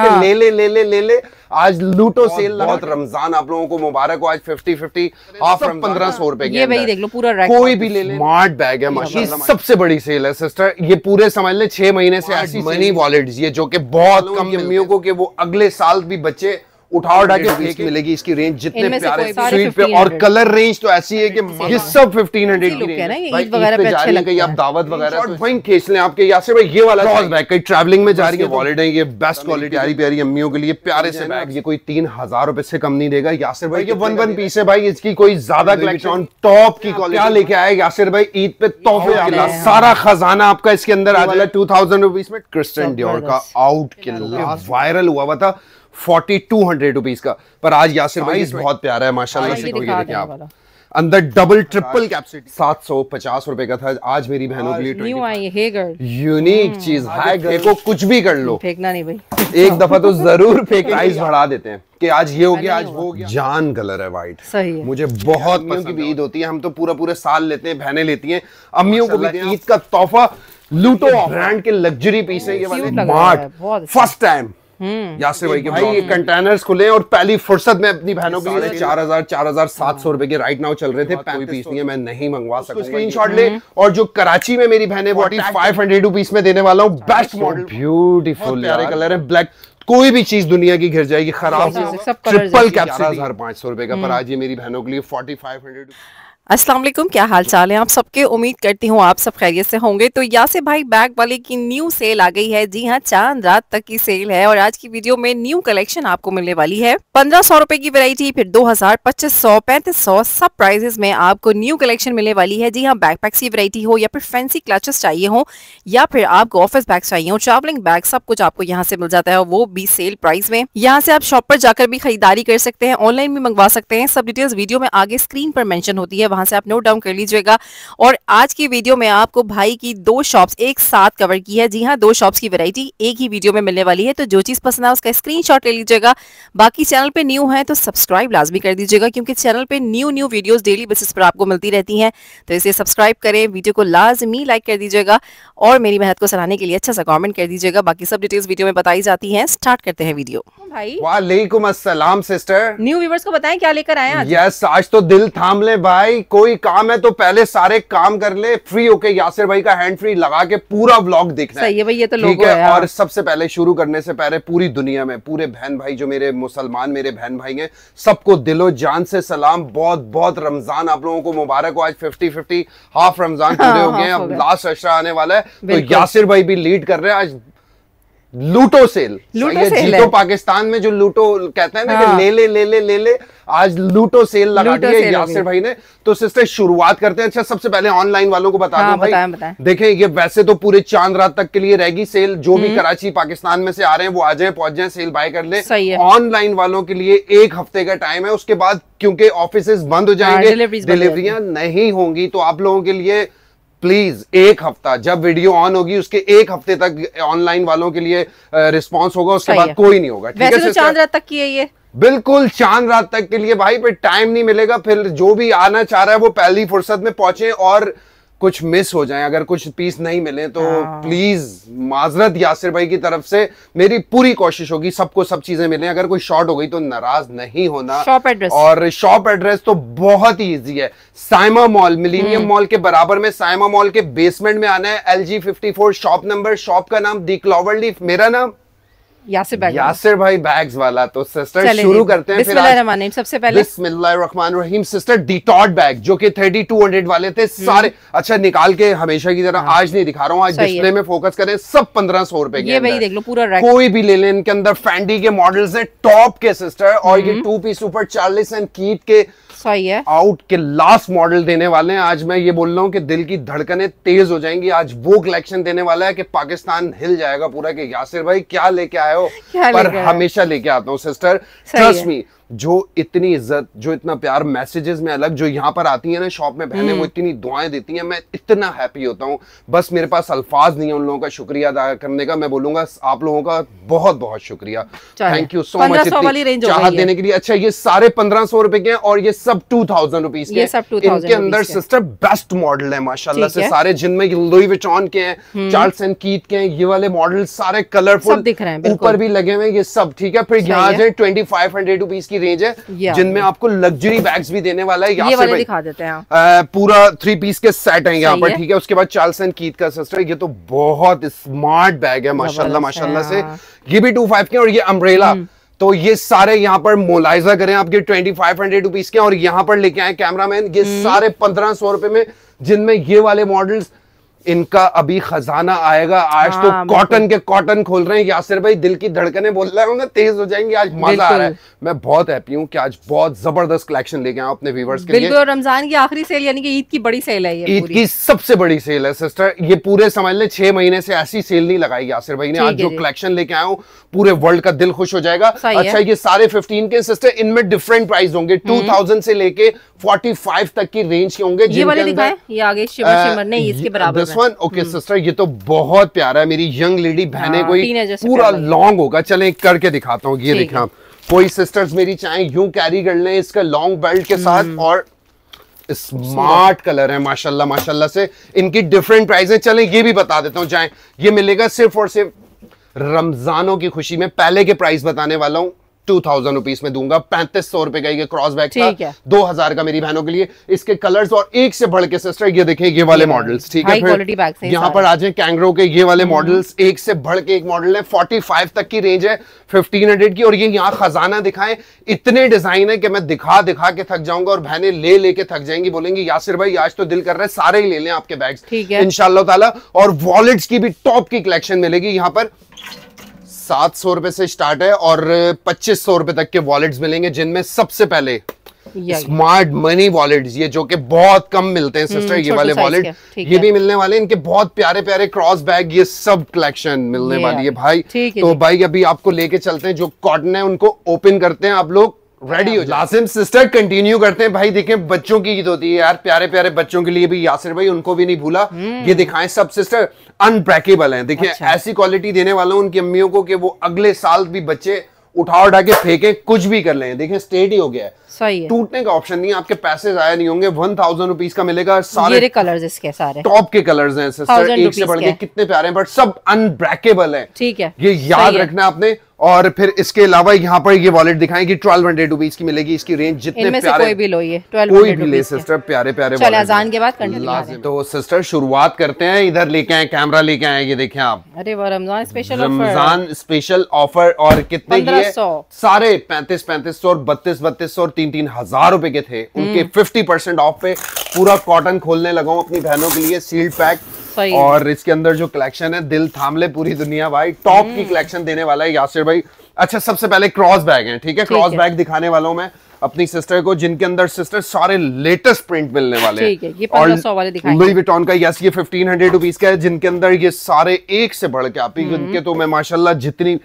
हाँ। ले ले ले ले ले ले आज लूटो सेल बहुत रमजान आप लोगों को मुबारक हो आज 50 50 हाफ पंद्रह सौ रुपए ये भाई देख लो पूरा रैक कोई भी ले ले स्मार्ट बैग है माशाल्लाह सबसे बड़ी सेल है सिस्टर ये पूरे समझ ले छह महीने से ऐसी मनी वॉलेट ये जो कि बहुत कम कमियों को कि वो अगले साल भी बच्चे उठा उठा के फेंक मिलेगी इसकी रेंज जितने प्यारे स्वीट पे और कलर रेंज तो ऐसी है कि ये सब 1500 की रेंज वगैरह आप दावत वगैरह और वहीं केस लें आपके यासिर भाई ये वाला क्रॉस बैग कहीं ट्रैवलिंग में जा रही है वॉलेट है ये बेस्ट क्वालिटी आ रही प्यारी अम्मियों के लिए प्यारे से बैग ये कोई तीन हजार रुपए से कम नहीं देगा यासिर भाई ये वन वन पीस है भाई इसकी कोई ज्यादा कलेक्शन टॉप की क्वालिटी लेके आए यासिर भाई ईद पे तोहफे हाँ। सारा खजाना आपका इसके अंदर आ जाएगा टू थाउजेंड रुपीज में क्रिस्टन ड्योर का आउट किला वायरल हुआ हुआ था फोर्टी टू हंड्रेड रुपीज का पर आज यासिर भाई हाँ, तो बहुत प्यारा है माशाल्लाह से कोई ये देखिए आप अंदर डबल ट्रिपल कैप्सिटी सात सौ पचास रुपए का था आज मेरी बहनों के लिए यूनिक हम्म। चीज है देखो कुछ भी कर लो फेंकना नहीं भाई एक दफा तो जरूर फेक प्राइस बढ़ा देते हैं कि आज ये हो गया आज वो गया जान कलर है वाइट सही है मुझे बहुत पसंद की ईद होती है हम तो पूरा पूरे साल लेते हैं बहने लेती हैं अम्मियों को भी ईद का तोहफा लूटो ब्रांड के लग्जरी पीस है ये वाले फर्स्ट टाइम हम्म। यासिर भाई के भाई ये कंटेनर्स खुले और पहली फुर्सत में अपनी बहनों के लिए चार हजार चार हजार सात सौ रुपए के राइट नाउ चल रहे थे हाँ, कोई पीस नहीं है मैं नहीं मंगवा सकता स्क्रीन शॉट ले और जो कराची में मेरी बहन है फाइव हंड्रेड रुपीज में देने वाला हूँ बेस्ट मॉडल ब्यूटीफुल कलर है ब्लैक कोई भी चीज दुनिया की घिर जाएगी खराब ट्रिपल कैप्सूल हजार पांच सौ रुपए का पर हम्म। आज ये मेरी बहनों के लिए फोर्टी फाइव हंड्रेड अस्सलाम वालेकुम क्या हाल चाल है आप सबके उम्मीद करती हूँ आप सब खैरियत से होंगे तो यासे भाई बैग वाले की न्यू सेल आ गई है जी हाँ चांद रात तक की सेल है और आज की वीडियो में न्यू कलेक्शन आपको मिलने वाली है पंद्रह सौ रुपए की वेरायटी फिर दो हजार पच्चीस सौ पैंतीस सौ सब प्राइजेस में आपको न्यू कलेक्शन मिलने वाली है जी हाँ बैग पैक्स की वरायटी हो या फिर फैंसी क्लचेस चाहिए हो या फिर आपको ऑफिस बैग चाहिए हो ट्रेवलिंग बैग सब कुछ आपको यहाँ से मिल जाता है वो भी सेल प्राइस में यहाँ से आप शॉप पर जाकर भी खरीदारी कर सकते हैं ऑनलाइन भी मंगवा सकते हैं सब डिटेल्स वीडियो में आगे स्क्रीन पर मैंशन होती है वहां से आप नोट डाउन कर लीजिएगा और आज की वीडियो में आपको भाई की दो शॉप्स एक साथ कवर की है जी हाँ दो शॉप्स की वैरायटी एक ही वीडियो में मिलने वाली है तो जो चीज़ पसंद है उसका स्क्रीन ले लीजिएगा बाकी चैनल पर न्यू है तो सब्सक्राइब लाजमी कर दीजिएगा क्योंकि चैनल पर new new video daily basis पर आपको मिलती रहती है तो इसे सब्सक्राइब करें वीडियो को लाजमी लाइक कर दीजिएगा और मेरी मेहनत को सराहने के लिए अच्छा सा कॉमेंट कर दीजिएगा बाकी सब डिटेल्स वीडियो में बताई जाती है स्टार्ट करते हैं वीडियो भाई वालेकुम अस्सलाम सिस्टर न्यू व्यूवर्स को बताएं क्या लेकर आए हैं यस yes, आज तो दिल थाम ले भाई कोई काम है तो पहले सारे काम कर ले फ्री होके यासिर भाई का हैंड फ्री लगा के पूरा ब्लॉग देखना सही है भाई ये तो लोग है और सबसे पहले शुरू करने से पहले पूरी दुनिया में पूरे बहन भाई जो मेरे मुसलमान मेरे बहन भाई हैं सबको दिलो जान से सलाम बहुत बहुत रमजान आप लोगों को मुबारक हो आज फिफ्टी फिफ्टी हाफ रमजान पूरे हो गए अब लास्ट अशरा आने वाला है तो यासिर भाई भी लीड कर रहे हैं आज लूटो सेल लूटो ये सेल जीतो पाकिस्तान में जो लूटो कहते हैं ना हाँ। कि ले ले ले ले ले ले आज लूटो सेल लगा दी है यासिर भाई ने तो सिस्टर शुरुआत करते हैं अच्छा सबसे पहले ऑनलाइन वालों को बता हाँ, दूं भाई देखें ये वैसे तो पूरे चांद रात तक के लिए रहेगी सेल जो भी हम्म। कराची पाकिस्तान में से आ रहे हैं वो आ जाए पहुंच जाए सेल बाय कर ले ऑनलाइन वालों के लिए एक हफ्ते का टाइम है उसके बाद क्योंकि ऑफिस बंद हो जाएंगे डिलीवरियां हाँ, नहीं होंगी तो आप लोगों के लिए प्लीज एक हफ्ता जब वीडियो ऑन होगी उसके एक हफ्ते तक ऑनलाइन वालों के लिए रिस्पॉन्स होगा उसके बाद कोई नहीं होगा ठीक है तो चांद रात तक की है ये बिल्कुल चांद रात तक के लिए भाई पे टाइम नहीं मिलेगा फिर जो भी आना चाह रहा है वो पहली फुर्सत में पहुंचे और कुछ मिस हो जाए अगर कुछ पीस नहीं मिले तो प्लीज हाँ। माजरत यासिर भाई की तरफ से मेरी पूरी कोशिश होगी सबको सब चीजें मिले अगर कोई शॉर्ट हो गई तो नाराज नहीं होना शॉप एड्रेस और शॉप एड्रेस तो बहुत ही इजी है साइमा मॉल मिलीनियम मॉल के बराबर में साइमा मॉल के बेसमेंट में आना है L G fifty four shop number shop का नाम दी क्लॉवर लीफ मेरा नाम यासिर भाई यासिर भाई बैग्स वाला तो सिस्टर शुरू करते हैं फिर सबसे पहले सिस्टर डिटॉट बैग जो कि वाले थे हम्म। सारे अच्छा निकाल के हमेशा की तरह हाँ। आज नहीं दिखा रहा हूँ आज डिस्प्ले में फोकस करें सब पंद्रह सौ रुपए के कोई भी ले लें इनके अंदर फैंडी के मॉडल्स है टॉप के सिस्टर और ये टू पीस ऊपर चालीस एंड कीट के सही है आउट के लास्ट मॉडल देने वाले हैं आज मैं ये बोल रहा हूँ कि दिल की धड़कनें तेज हो जाएंगी आज वो कलेक्शन देने वाला है कि पाकिस्तान हिल जाएगा पूरा कि यासिर भाई क्या लेके आए हो पर हमेशा लेके आता हूँ सिस्टर ट्रस्ट मी जो इतनी इज्जत जो इतना प्यार मैसेजेस में अलग जो यहाँ पर आती है ना शॉप में बहने वो हम्म। इतनी दुआएं देती हैं मैं इतना हैप्पी होता हूँ बस मेरे पास अल्फाज नहीं है उन लोगों का शुक्रिया अदा करने का मैं बोलूंगा आप लोगों का बहुत बहुत शुक्रिया थैंक यू सो मच चाहत देने के लिए अच्छा ये सारे पंद्रह सौ रुपए के हैं और ये सब टू थाउजेंड रुपीज के इनके अंदर सिस्टर बेस्ट मॉडल है माशाला से सारे जिनमें लुई विचॉन के हैं चार्ल्स एंड कीत के हैं ये वाले मॉडल सारे कलरफुल ऊपर भी लगे हुए ये सब ठीक है फिर यहाँ ट्वेंटी फाइव हंड्रेड रुपीज की की रेंज है जिनमें आपको लग्जरी बैग्स भी देने वाला है ये वाले दिखा देते हैं पूरा थ्री पीस के सेट है यहाँ पर ठीक है उसके बाद चार्ल्स एंड कीत का सस्टर ये तो बहुत स्मार्ट बैग है माशाला माशाला से ये भी टू के और ये अम्ब्रेला हम्म। तो ये सारे यहाँ पर मोलाइजा करें आपके ट्वेंटी फाइव हंड्रेड रुपीज के और यहाँ पर लेके आए कैमरामैन ये हम्म। सारे पंद्रह सौ रुपए में जिनमें ये वाले मॉडल्स इनका अभी खजाना आएगा आज तो हाँ, तो कॉटन के कॉटन खोल रहे हैं यासिर भाई दिल की धड़कने बोल रहे होंगे तेज हो जाएंगे आज मजा आ रहा है मैं बहुत हैप्पी हूँ कि आज बहुत जबरदस्त कलेक्शन लेके आया अपने व्यूवर्स के लिए रमजान की आखिरी सेल यानी कि ईद की बड़ी सेल है ईद की सबसे बड़ी सेल है सिस्टर ये पूरे समझ लें छह महीने से ऐसी सेल नहीं लगाई यासिर भाई ने आज जो कलेक्शन लेके आया हूँ पूरे वर्ल्ड का दिल खुश हो जाएगा अच्छा ये सारे फिफ्टीन के सिस्टर इनमें डिफरेंट प्राइस होंगे टू हम्म। थाउजेंड से लेके फोर्टी तक की रेंज के होंगे ये वाले दिखाए ये आगे शिमर शिमर नहीं इसके बराबर वन ओके सिस्टर ये तो बहुत प्यारा है मेरी यंग लेडी बहने कोई पूरा लॉन्ग होगा चले करके दिखाता हूँ ये देखना कोई सिस्टर्स मेरी चाहे यू कैरी कर ले इसका लॉन्ग बेल्ट के साथ hmm. और स्मार्ट कलर है माशाल्लाह माशाल्लाह से इनकी डिफरेंट प्राइस है चलें ये भी बता देता हूं चाहे ये मिलेगा सिर्फ और सिर्फ रमजानों की खुशी में पहले के प्राइस बताने वाला हूं टू थाउजेंड रुपीज में दूंगा पैंतीस सौ रुपए का ये क्रॉस बैग था दो हजार का मेरी बहनों के लिए इसके कलर्स और एक से बढ़ के सिस्टर ये देखें ये वाले मॉडल्स ठीक है यहाँ पर आज कैंगरो के ये वाले मॉडल्स हम्म। एक से बढ़ के एक मॉडल है फोर्टी फाइव तक की रेंज है फिफ्टीन हंड्रेड की और ये यहाँ खजाना दिखाए इतने डिजाइन है कि मैं दिखा दिखा के थक जाऊंगा और बहने ले लेके थक जाएंगी बोलेंगे यासिर भाई आज तो दिल कर रहे हैं सारे ही ले लें आपके बैग ठीक है इनशाला और वॉलेट्स की भी टॉप की कलेक्शन मिलेगी यहाँ पर सात सौ रुपए से स्टार्ट है और पच्चीस सौ रुपए तक के वॉलेट्स मिलेंगे जिनमें सबसे पहले स्मार्ट मनी वॉलेट ये जो कि बहुत कम मिलते हैं सिस्टर हम्म, ये वाले वॉलेट ये भी मिलने वाले इनके बहुत प्यारे प्यारे क्रॉस बैग ये सब कलेक्शन मिलने वाली है भाई तो भाई अभी आपको लेके चलते हैं जो कॉटन है उनको ओपन करते हैं आप लोग रेडी हो लासिम सिस्टर कंटिन्यू करते हैं भाई देखें बच्चों की ईद होती है यार प्यारे प्यारे बच्चों के लिए भी यासिर भाई उनको भी नहीं भूला hmm. ये दिखाएं सब सिस्टर अनब्रेकेबल हैं देखें अच्छा। ऐसी क्वालिटी देने वाला हूं उनकी अम्मियों को कि वो अगले साल भी बच्चे उठा उठा के फेंके कुछ भी कर लें देखें स्टेट ही हो गया है सही है टूटने का ऑप्शन नहीं आपके पैसे जाया नहीं होंगे वन थाउजेंड रुपीज का मिलेगा सारे कलर्स इसके सारे टॉप के कलर्स हैं सिस्टर एक से बढ़ के कितने प्यारे हैं बट सब अनब्रेकेबल हैं ठीक है ये याद रखना आपने और फिर इसके अलावा यहाँ पर ये वॉलेट दिखाएं कि ट्वेल्व हंड्रेड रुपीज की मिलेगी इसकी रेंज जितने प्यारे, कोई भी लो ये कोई भी ले सिस्टर प्यारे प्यारे चले अजान के बाद तो सिस्टर शुरुआत करते हैं इधर लेके आए कैमरा लेके आए ये देखें आप अरे वो Ramzan special Ramzan special offer और कितने की सारे पैंतीस पैंतीस सौ बत्तीस बत्तीस सौ तीन तीन हजार रूपए के थे उनके फिफ्टी परसेंट ऑफ पे पूरा कॉटन खोलने लगा अपनी बहनों के लिए सील्ड पैक और इसके अंदर जो कलेक्शन है दिल थाम ले पूरी दुनिया भाई टॉप की कलेक्शन हम्म। देने वाला है यासिर भाई अच्छा सबसे पहले क्रॉस बैग है ठीक है क्रॉस बैग दिखाने वाला हूँ मैं अपनी सिस्टर को जिनके अंदर सिस्टर सारे लेटेस्ट प्रिंट मिलने वाले ठीक है ये और वाले का यस ये फिफ्टीन हंड्रेड रुपीज का है जिनके अंदर ये सारे एक से बढ़ के आप जिनके हम्म। तो मैं माशाल्लाह जितनी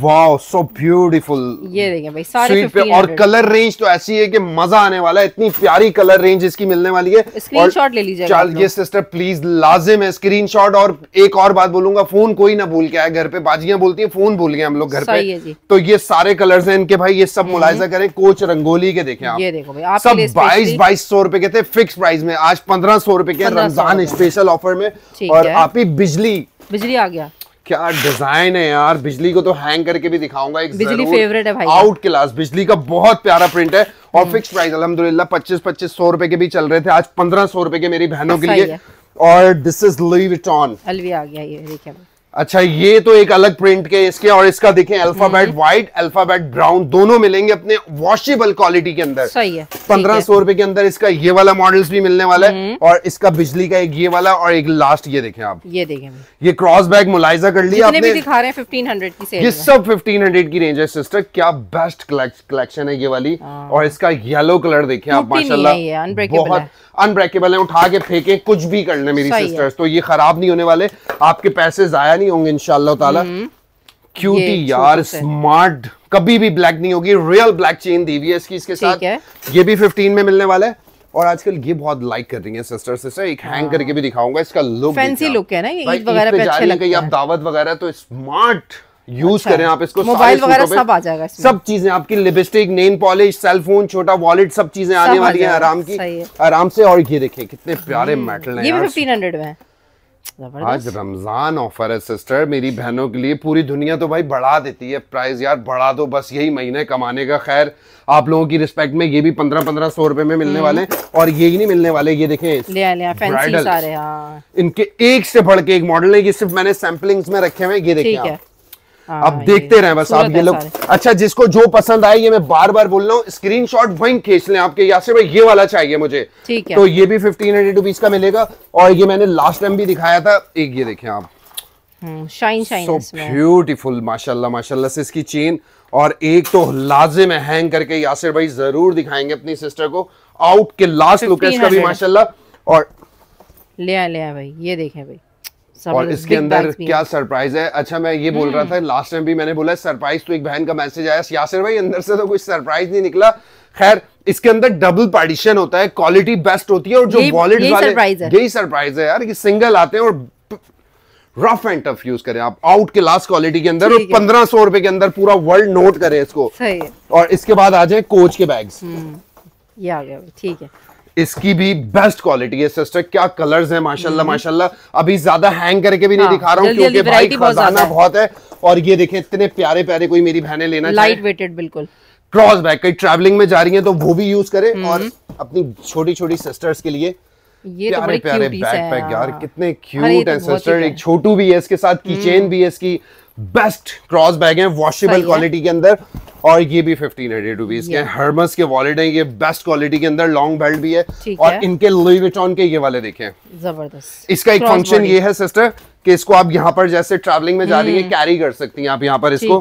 वाओ सो ब्यूटीफुल ये देखें भाई सारे स्वीट पे और कलर रेंज तो ऐसी है कि मजा आने वाला है इतनी प्यारी कलर रेंज इसकी मिलने वाली है स्क्रीनशॉट ले चल ये सिस्टर प्लीज लाजिम है स्क्रीनशॉट और एक और बात बोलूंगा फोन कोई ना भूल के आए घर पे बाजियां बोलती है फोन भूल गए हम लोग घर पे तो ये सारे कलर है इनके भाई ये सब हम्म। मुलायजा करें कोच रंगोली के देखे आप देखो भाई आप सब बाईस बाईस सौ रुपए के थे फिक्स प्राइस में आज पंद्रह सौ रुपए के रमजान स्पेशल ऑफर में और आप ही बिजली बिजली आ गया क्या डिजाइन है यार बिजली को तो हैंग करके भी दिखाऊंगा एक बिजली फेवरेट है भाई आउट क्लास बिजली का बहुत प्यारा प्रिंट है और फिक्स हम्म। प्राइस अलहमदुल्ला पच्चीस पच्चीस सौ रुपए के भी चल रहे थे आज पंद्रह सौ रुपए के मेरी बहनों के लिए और दिस इज लुई विटॉन अलवी आ गया ये देखिए अच्छा ये तो एक अलग प्रिंट के इसके और इसका देखें अल्फाबेट व्हाइट अल्फाबेट ब्राउन दोनों मिलेंगे अपने वॉशेबल क्वालिटी के अंदर सही है पंद्रह सौ रुपए के अंदर इसका ये वाला मॉडल्स भी मिलने वाला है हम्म। और इसका बिजली का एक ये वाला और एक लास्ट ये देखें आप ये देखें ये क्रॉस बैग मुलायजा कर लिया आपने दिखा रहे हैं की ये सब फिफ्टीन हंड्रेड की रेंज है सिस्टर क्या बेस्ट कलेक्शन है ये वाली हाँ। और इसका येलो कलर देखें आप माशाला बहुत अनब्रेकेबल है उठा के फेंके कुछ भी कर ले मेरी सिस्टर्स तो ये खराब नहीं होने वाले आपके पैसे जाया नहीं होंगे इनशाला हम्म। क्यूटी यार स्मार्ट कभी भी ब्लैक नहीं होगी रियल ब्लैक चेन डीवीएस की इसके साथ ये भी 15 में मिलने वाला है और आजकल ये बहुत लाइक कर रही है सिस्टर सिस्टर एक हैंग हाँ। करके भी दिखाऊंगा इसका लुक फैंसी लुक है ना ये ईद वगैरह पे अच्छे लगते हैं आप दावत वगैरह तो स्मार्ट यूज अच्छा करें आप इसको मोबाइल वगैरह सब आ जाएगा इसमें। सब चीजें आपकी lipstick nail polish cell phone छोटा वॉलेट सब चीजें आने वाली है आराम की आराम से और ये देखें कितने प्यारे मेटल हम्म। हैं ये भी 1500 में है आज रमजान ऑफर है सिस्टर मेरी बहनों के लिए पूरी दुनिया तो भाई बढ़ा देती है प्राइस यार बढ़ा दो बस यही महीने कमाने का खैर आप लोगों की रिस्पेक्ट में ये भी पंद्रह पंद्रह सौ रुपए में मिलने वाले हम्म। और ये ही नहीं मिलने वाले ये देखें ब्राइडल हाँ। इनके एक से बढ़ के एक मॉडल है ये सिर्फ मैंने सैम्पलिंग्स में रखे हुए ये देखें आप हाँ, देखते रहे बस आप ये लोग अच्छा जिसको जो पसंद आए ये मैं बार बार बोल रहा हूँ स्क्रीन शॉट वहीं खींच लें आपके या से भाई ये वाला चाहिए मुझे ठीक है तो ये भी फिफ्टीन हंड्रेड रुपीज का मिलेगा और ये मैंने लास्ट टाइम भी दिखाया था एक ये देखे आप शाइन शाइन ब्यूटीफुल माशाल्लाह माशाल्लाह से इसकी चेन और एक तो लाजिम है हैंग करके यासिर भाई जरूर दिखाएंगे अपनी सिस्टर को आउट के लास्ट लुक का भी माशाल्लाह और ले आ ले आ भाई ये देखें भाई और इसके अंदर क्या सरप्राइज है अच्छा मैं ये बोल रहा hmm. था लास्ट टाइम भी मैंने बोला सरप्राइज तो एक बहन का मैसेज आया यासिर भाई अंदर से तो कुछ सरप्राइज नहीं निकला खैर इसके अंदर डबल पार्टीशन होता है क्वालिटी बेस्ट होती है और जो वॉलेट वाले यही सरप्राइज है यार कि सिंगल आते हैं और रफ एंड टफ यूज करें आप आउट के लास्ट क्वालिटी के अंदर और पंद्रह सौ रुपए के अंदर पूरा वर्ल्ड नोट करें इसको सही है और इसके बाद आ जाए कोच के बैग्स hmm. ये आ गया ठीक है इसकी भी बेस्ट क्वालिटी है सिस्टर क्या कलर्स हैं माशाल्लाह हम्म। माशाल्लाह अभी ज्यादा हैंग करके भी नहीं हाँ, दिखा रहा हूँ क्योंकि भाई खजाना बहुत है और ये देखें इतने प्यारे प्यारे कोई मेरी बहने लेना लाइट वेटेड बिल्कुल क्रॉस बैग कहीं ट्रैवलिंग में जा रही है तो वो भी यूज करें हम्म। और अपनी छोटी छोटी सिस्टर्स के लिए ये प्यारे तो प्यारे बैग पैक यार कितने तो क्यूट है सिस्टर एक छोटू भी है इसके साथ की चेन हम्म। भी है इसकी बेस्ट क्रॉस बैग हैं वॉशेबल क्वालिटी के अंदर और ये भी फिफ्टीन हंड्रेड रुपीज के हर्मस के वॉलेट हैं ये बेस्ट क्वालिटी के अंदर लॉन्ग बेल्ट भी है और है। इनके लुई विटॉन के ये वाले देखें जबरदस्त इसका एक फंक्शन ये है सिस्टर कि इसको आप यहाँ पर जैसे ट्रैवलिंग में जा रही है कैरी हम्म। कर सकती हैं आप यहाँ पर इसको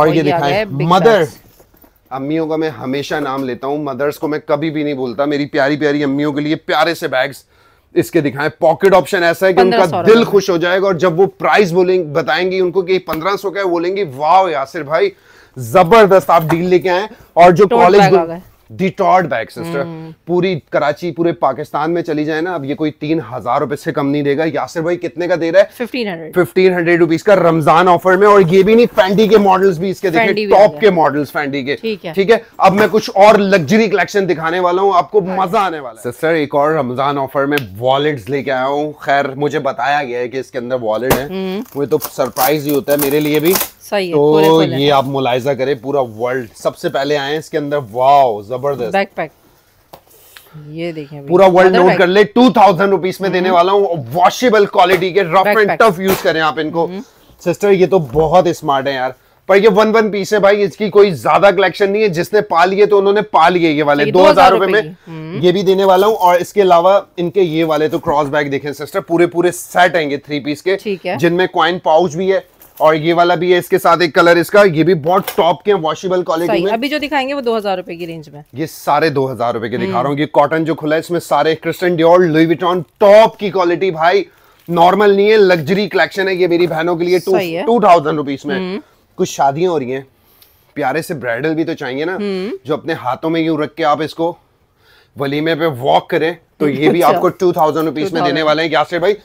और ये दिखाए मदर अम्मियों का मैं हमेशा नाम लेता हूँ मदर्स को मैं कभी भी नहीं बोलता मेरी प्यारी प्यारी अम्मियों के लिए प्यारे से बैग्स इसके दिखाए पॉकेट ऑप्शन ऐसा है कि उनका दिल खुश हो जाएगा और जब वो प्राइस बोलेंगे बताएंगे उनको कि पंद्रह सौ का बोलेंगे वाह यासिर भाई जबरदस्त आप डील लेके आए और जो कॉलेज डिटॉर्ड बैग सिस्टर hmm. पूरी कराची पूरे पाकिस्तान में चली जाए ना अब ये कोई तीन हजार रुपए से कम नहीं देगा यासिर भाई कितने का दे रहा है फिफ्टीन हंड्रेड रुपीज का रमजान ऑफर में और ये भी नहीं फैंडी के मॉडल्स भी इसके देखे टॉप के मॉडल्स फैंडी के ठीक है अब मैं कुछ और लग्जरी कलेक्शन दिखाने वाला हूँ आपको मजा आने वाला है सिस्टर एक और रमजान ऑफर में वॉलेट लेके आया हूँ खैर मुझे बताया गया है कि इसके अंदर वॉलेट है hmm. वो तो सरप्राइज ही होता है मेरे लिए भी सही है, तो ये आप मुलायजा करें पूरा वर्ल्ड सबसे पहले आए इसके अंदर वाओ जबरदस्त बैकपैक ये देखिए पूरा वर्ल्ड नोट कर ले टू थाउजेंड रुपीज में देने हम्म। वाला हूँ वॉशेबल क्वालिटी के रफ एंड टफ यूज करें आप इनको सिस्टर हम्म। ये तो बहुत स्मार्ट है यार पर ये वन वन पीस है भाई इसकी कोई ज्यादा कलेक्शन नहीं है जिसने पा लिए तो उन्होंने पा लिए ये वाले दो हजार रुपए में हम्म। ये भी देने वाला हूँ और इसके अलावा इनके ये वाले तो क्रॉस बैग देखे सिस्टर पूरे पूरे सेट आएंगे थ्री पीस के जिनमें क्वाइन पाउच भी है और ये वाला भी है इसके साथ एक कलर इसका ये भी बहुत टॉप के वॉशिबल क्वालिटी में अभी जो दिखाएंगे वो दो हजार रुपए की रेंज में ये सारे दो हजार रुपए के दिखा रहा हूँ हम्म। ये कॉटन जो खुला है इसमें सारे क्रिस्टन डिओर लुईविटॉन टॉप की क्वालिटी भाई नॉर्मल नहीं है लग्जरी कलेक्शन है ये मेरी बहनों के लिए टू टू थाउजेंड रुपीज में हम्म। कुछ शादियां हो रही हैं प्यारे से ब्राइडल भी तो चाहिए ना हम्म। जो अपने हाथों में यूं रख के आप इसको वलीमे पे वॉक करें तो ये भी अच्छा। आपको टू थाउजेंड रुपीज में देने वाले हैं क्या भाई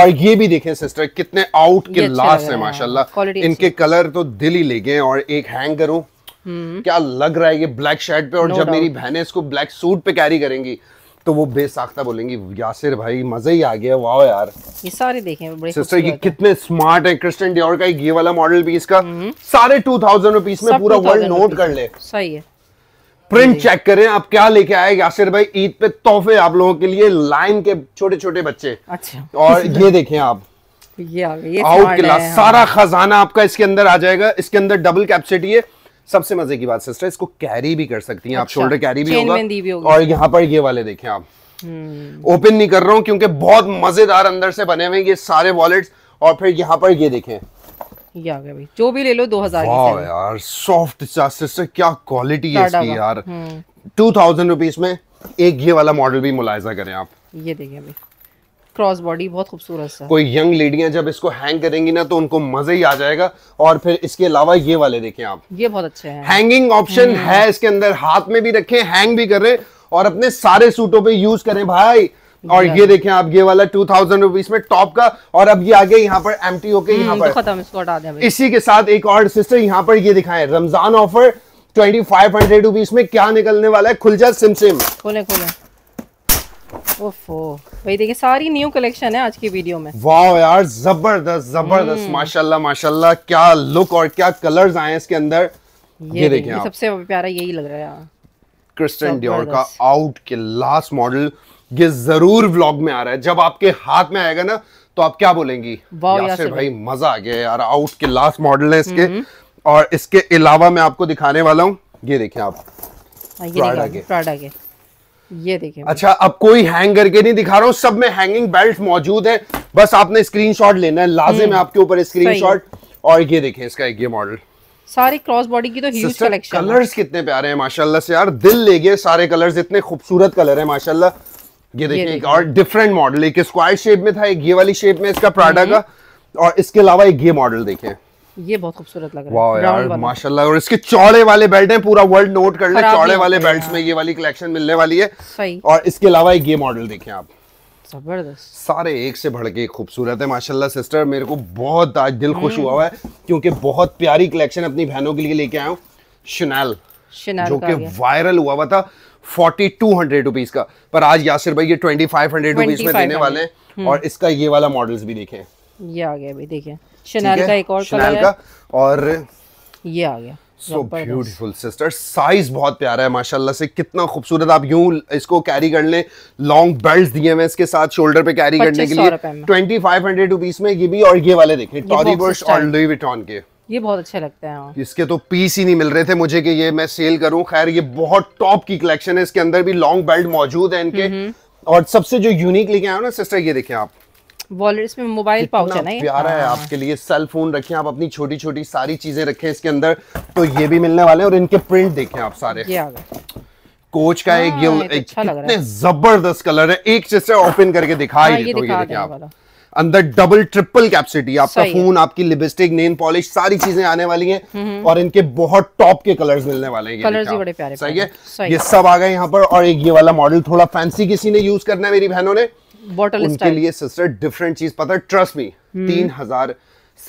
और ये भी देखें सिस्टर कितने आउट के लास्ट है हाँ, माशाल्लाह इनके कलर तो दिल ही ले गए और एक हैंग करो हम्म। क्या लग रहा है ये ब्लैक शर्ट पे और no जब doubt. मेरी बहनें इसको ब्लैक सूट पे कैरी करेंगी तो वो बेसाख्ता बोलेंगी यासिर भाई मजा ही आ गया वाह यार ये सारे देखें बड़े सिस्टर ये कितने स्मार्ट है क्रिस्टन डियोर का ये वाला मॉडल भी इसका सारे टू थाउजेंड रुपीज में पूरा वर्ल्ड नोट कर ले सही है प्रिंट चेक करें आप क्या लेके आए यासिर भाई ईद पे तोहफे आप लोगों के लिए लाइन के छोटे छोटे बच्चे अच्छा और ये देखें आप ये आउट क्लास हाँ। सारा खजाना आपका इसके अंदर आ जाएगा इसके अंदर डबल कैपेसिटी है सबसे मजे की बात सिस्टर इसको कैरी भी कर सकती हैं आप शोल्डर अच्छा। कैरी भी होगा हो और यहाँ पर ये वाले देखें आप ओपन हम्म। नहीं कर रहा हूँ क्योंकि बहुत मजेदार अंदर से बने हुए ये सारे वॉलेट्स और फिर यहाँ पर ये देखें ये आ गया भाई जो भी ले लो दो हजार यार सॉफ्ट चार्जर से क्या क्वालिटी है इसकी यार टू थाउजेंड रुपीज में एक ये वाला मॉडल भी मुलायजा करें आप ये देखिए भाई क्रॉस बॉडी बहुत खूबसूरत सा कोई यंग लेडियां जब इसको हैंग करेंगी ना तो उनको मजा ही आ जाएगा और फिर इसके अलावा ये वाले देखें आप ये बहुत अच्छे हैं हैंगिंग हम्म। ऑप्शन है इसके अंदर हाथ में भी रखें हैंग भी करें और अपने सारे सूटों पे यूज करें भाई और ये देखें आप ये वाला टू थाउजेंड रुपीज में टॉप का और अब ये आगे यहाँ पर एम टी ओके यहाँ पर तो इसी के साथ एक और सिस्टर यहाँ पर ये दिखाए Ramzan offer twenty five hundred rupees में क्या निकलने वाला है खुल जा सिम सिम खुले खोले ओफो भाई देखिए सारी न्यू कलेक्शन है आज की वीडियो में वाह यार जबरदस्त जबरदस्त हम्म। माशाल्लाह माशाल्लाह क्या लुक और क्या कलर्स आए हैं इसके अंदर ये, ये देखिए सबसे प्यारा यही लग रहा है क्रिस्टन डियोर का आउट के लास्ट मॉडल ये जरूर व्लॉग में आ रहा है जब आपके हाथ में आएगा ना तो आप क्या बोलेंगी यासिर, भाई मजा आ गया यार आउट के लास्ट मॉडल है इसके हम्म। और इसके अलावा मैं आपको दिखाने वाला हूँ ये देखे आप हाँ, ये देखिए अच्छा अब कोई हैंग करके नहीं दिखा रहा हूँ सब में हैंगिंग बेल्ट मौजूद है बस आपने स्क्रीनशॉट लेना है लाजिम है हम्म। आपके ऊपर स्क्रीनशॉट और ये देखें इसका एक ये मॉडल सारे क्रॉस बॉडी की तो ह्यूज कलेक्शन कलर्स कितने प्यारे हैं माशाल्लाह से यार दिल ले गए सारे कलर्स इतने खूबसूरत कलर है माशाल्लाह ये देखिए एक और डिफरेंट मॉडल एक स्क्वायर शेप में था एक ये वाली शेप में इसका प्राडा हम्म। का और इसके अलावा एक ये मॉडल देखें ये बहुत खूबसूरत लग रहा है यार माशाल्लाह और इसके चौड़े वाले बेल्ट हैं पूरा वर्ल्ड नोट कर ले चौड़े वाले बेल्ट्स हाँ। में ये वाली कलेक्शन मिलने वाली है सही और इसके अलावा एक ये मॉडल देखें आप जबरदस्त सारे एक से भड़ के खूबसूरत है माशाल्लाह सिस्टर मेरे को बहुत आज दिल खुश हुआ हम्म। हुआ है क्योंकि बहुत प्यारी कलेक्शन अपनी बहनों के लिए लेके आयो शनैल जो कि वायरल हुआ हुआ था फोर्टी टू हंड्रेड रुपीज का पर आज यासिर भाई ये ट्वेंटी फाइव हंड्रेड रुपीज में देने वाले हैं और हम्म। इसका ये वाला मॉडल भी देखे ये आ गया देखे शनैल का एक और शनैल का और ये आ गया सो ब्यूटीफुल सिस्टर साइज बहुत प्यारा है माशाल्लाह से कितना खूबसूरत आप यूं इसको कैरी कर लें लॉन्ग बेल्ट दिए हुए इसके साथ शोल्डर पे कैरी करने के लिए ट्वेंटी फाइव हंड्रेड रुपीज में ये भी और ये वाले देखें टॉरी बर्श और लुई विटॉन के ये बहुत अच्छे लगते हैं इसके तो पीस ही नहीं मिल रहे थे मुझे कि ये मैं सेल करूं खैर ये बहुत टॉप की कलेक्शन है इसके अंदर भी लॉन्ग बेल्ट मौजूद है इनके हम्म, हम्म। और सबसे जो यूनिक लेके आया ना सिस्टर ये देखें आप वॉलेट इसमें मोबाइल पाउच है ना प्यारा है हाँ। आपके लिए सेल फोन रखे आप अपनी छोटी छोटी सारी चीजें रखे इसके अंदर तो ये भी मिलने वाले और इनके प्रिंट देखे आप सारे कोच का एक हाँ, तो अच्छा गिल कितने जबरदस्त कलर है एक चीज से ओपन करके दिखाई दिखा हाँ, ही देते हो ये दिखा आप अंदर डबल ट्रिपल कैपेसिटी आपका फोन आपकी लिपस्टिक नेल पॉलिश सारी चीजें आने वाली हैं और इनके बहुत टॉप के कलर्स मिलने वाले हैं कलर्स भी बड़े प्यारे सही है ये सब आ गए यहाँ पर और एक ये वाला मॉडल थोड़ा फैंसी किसी ने यूज करना है मेरी बहनों ने बॉटल उनके लिए सिस्टर डिफरेंट चीज पता है ट्रस्ट हम्म। मी तीन हजार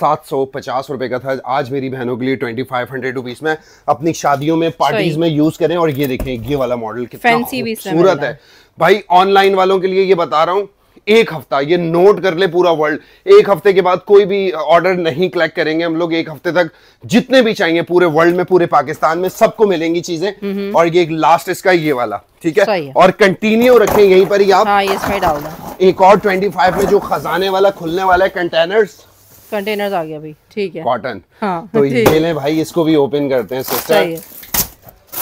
सात सौ पचास रुपए का था आज मेरी बहनों के लिए ट्वेंटी फाइव हंड्रेड रुपीज में अपनी शादियों में पार्टीज में यूज करें और ये देखें ये वाला मॉडल कितना खूबसूरत है भाई ऑनलाइन वालों के लिए ये बता रहा हूँ एक हफ्ता ये नोट कर ले पूरा वर्ल्ड एक हफ्ते के बाद कोई भी ऑर्डर नहीं कलेक्ट करेंगे हम लोग एक हफ्ते तक जितने भी चाहिए पूरे वर्ल्ड में पूरे पाकिस्तान में सबको मिलेंगी चीजें और ये एक लास्ट इसका ये वाला ठीक है और कंटिन्यू रखें यहीं पर ही आप हाँ, एक और फाइव में जो खजाने वाला खुलने वाला है कंटेनर्स कंटेनर्स आ गया ठीक है कॉटन हाँ, तो ये भाई इसको भी ओपन करते हैं सिस्टर